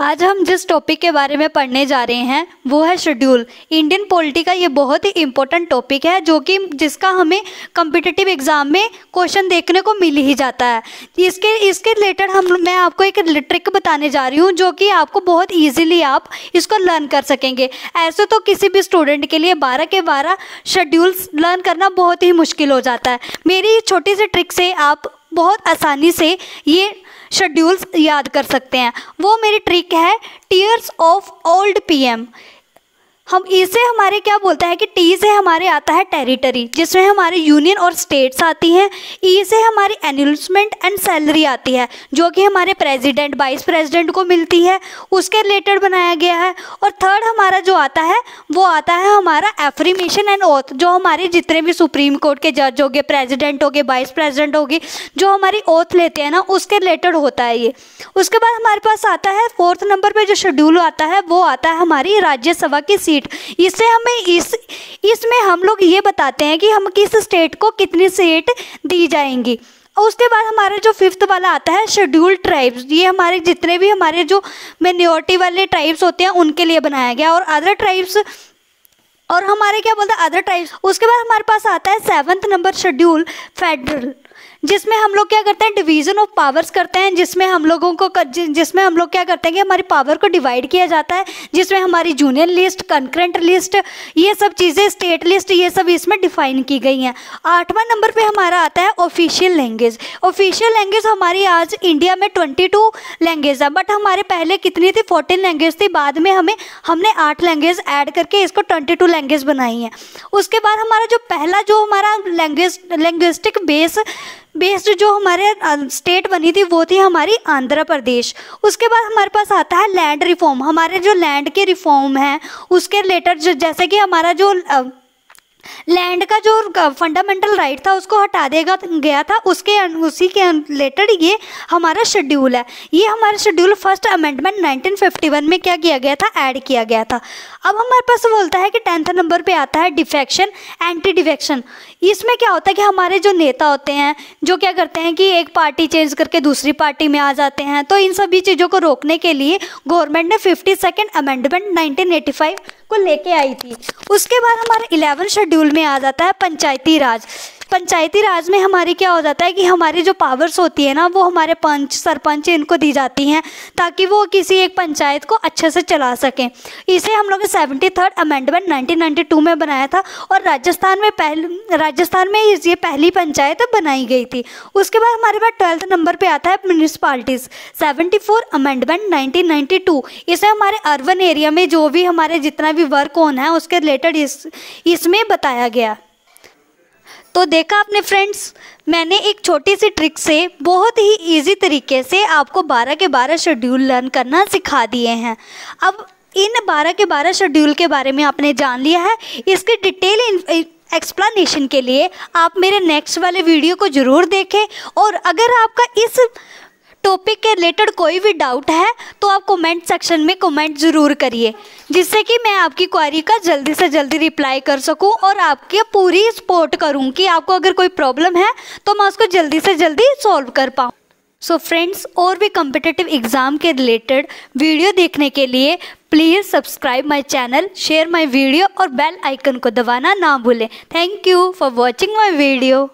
आज हम जिस टॉपिक के बारे में पढ़ने जा रहे हैं वो है शेड्यूल इंडियन पॉलिटी का ये बहुत ही इम्पोर्टेंट टॉपिक है जो कि जिसका हमें कम्पिटिटिव एग्ज़ाम में क्वेश्चन देखने को मिल ही जाता है इसके इसके रिलेटेड हम मैं आपको एक ट्रिक बताने जा रही हूँ जो कि आपको बहुत ईजिली आप इसको लर्न कर सकेंगे ऐसे तो किसी भी स्टूडेंट के लिए बारह के बारह शेड्यूल्स लर्न करना बहुत ही मुश्किल हो जाता है मेरी छोटी सी ट्रिक से आप बहुत आसानी से ये शेड्यूल्स याद कर सकते हैं वो मेरी ट्रिक है टीयर्स ऑफ ओल्ड पीएम हम इसे हमारे क्या बोलता है कि टी से हमारे आता है टेरिटरी जिसमें हमारे यूनियन और स्टेट्स आती हैं ई e से हमारी एनुलसमेंट एंड सैलरी आती है जो कि हमारे प्रेसिडेंट वाइस प्रेसिडेंट को मिलती है उसके रिलेटेड बनाया गया है और थर्ड हमारा जो आता है वो आता है हमारा एफ्रीमेशन एंड ओथ जो हमारे जितने भी सुप्रीम कोर्ट के जज हो गए प्रेजिडेंट हो गए वाइस प्रेजिडेंट हो जो हमारी ओथ लेते हैं ना उसके रिलेटेड होता है ये उसके बाद हमारे पास आता है फोर्थ नंबर पर जो शेड्यूल आता है वो आता है हमारी राज्यसभा की सीट सीट इससे हमें इस इसमें हम लोग ये बताते हैं कि हम किस स्टेट को कितनी सीट दी जाएंगी और उसके बाद हमारा जो फिफ्थ वाला आता है शेड्यूल ट्राइब्स ये हमारे जितने भी हमारे जो मेन्योरिटी वाले ट्राइब्स होते हैं उनके लिए बनाया गया और अदर ट्राइब्स और हमारे क्या बोलते हैं अदर ट्राइब्स उसके बाद हमारे पास आता है सेवन्थ नंबर शेड्यूल फेडरल जिसमें हम लोग क्या करते हैं डिवीज़न ऑफ पावर्स करते हैं जिसमें हम लोगों को जिसमें हम लोग क्या करते हैं कि हमारी पावर को डिवाइड किया जाता है जिसमें हमारी जूनियर लिस्ट कंक्रेंट लिस्ट ये सब चीज़ें स्टेट लिस्ट ये सब इसमें डिफाइन की गई हैं आठवां नंबर पर हमारा आता है ऑफिशियल लैंग्वेज ऑफिशियल लैंग्वेज हमारी आज इंडिया में ट्वेंटी टू लैंग्वेज है बट हमारे पहले कितनी थी फोर्टीन लैंग्वेज थी बाद में हमें हमने आठ लैंग्वेज ऐड करके इसको ट्वेंटी टू लैंग्वेज बनाई है उसके बाद हमारा जो पहला जो हमारा लैंग्वेज लैंग्वेस्टिक बेस बेस्ड जो हमारे स्टेट बनी थी वो थी हमारी आंध्र प्रदेश उसके बाद हमारे पास आता है लैंड रिफॉर्म हमारे जो लैंड के रिफॉर्म हैं उसके रिलेटेड जैसे कि हमारा जो लैंड का जो फंडामेंटल राइट था उसको हटा देगा गया था उसके उसी के रिलेटेड ये हमारा शेड्यूल है ये हमारा शेड्यूल फर्स्ट अमेंडमेंट 1951 में क्या किया गया था ऐड किया गया था अब हमारे पास बोलता है कि टेंथ नंबर पे आता है डिफेक्शन एंटी डिफेक्शन इसमें क्या होता है कि हमारे जो नेता होते हैं जो क्या करते हैं कि एक पार्टी चेंज करके दूसरी पार्टी में आ जाते हैं तो इन सभी चीज़ों को रोकने के लिए गवर्नमेंट ने फिफ्टी सेकेंड अमेंडमेंट नाइनटीन को लेके आई थी उसके बाद हमारे इलेवन शेड्यूल में आ जाता है पंचायती राज पंचायती राज में हमारी क्या हो जाता है कि हमारी जो पावर्स होती है ना वो हमारे पंच सरपंच इनको दी जाती हैं ताकि वो किसी एक पंचायत को अच्छे से चला सकें इसे हम लोग ने सेवेंटी थर्ड अमेंडमेंट नाइनटीन में बनाया था और राजस्थान में पहले राजस्थान में ये पहली पंचायत बनाई गई थी उसके बाद हमारे पास ट्वेल्थ नंबर पर आता है म्यूनसिपालिटीज सेवेंटी अमेंडमेंट नाइनटीन इसे हमारे अर्बन एरिया में जो भी हमारे जितना भी वर्क ऑन है उसके रिलेटेड इस इसमें बताया गया तो देखा आपने फ्रेंड्स मैंने एक छोटी सी ट्रिक से बहुत ही इजी तरीके से आपको 12 के 12 शेड्यूल लर्न करना सिखा दिए हैं अब इन 12 के 12 शेड्यूल के बारे में आपने जान लिया है इसकी डिटेल एक्सप्लेनेशन के लिए आप मेरे नेक्स्ट वाले वीडियो को ज़रूर देखें और अगर आपका इस टॉपिक के रिलेटेड कोई भी डाउट है तो आप कमेंट सेक्शन में कमेंट ज़रूर करिए जिससे कि मैं आपकी क्वारी का जल्दी से जल्दी रिप्लाई कर सकूं और आपकी पूरी सपोर्ट करूं कि आपको अगर कोई प्रॉब्लम है तो मैं उसको जल्दी से जल्दी सॉल्व कर पाऊँ सो so फ्रेंड्स और भी कम्पिटेटिव एग्ज़ाम के रिलेटेड वीडियो देखने के लिए please subscribe my channel share my video और बेल आइकन को दबाना ना भूलें thank you for watching my video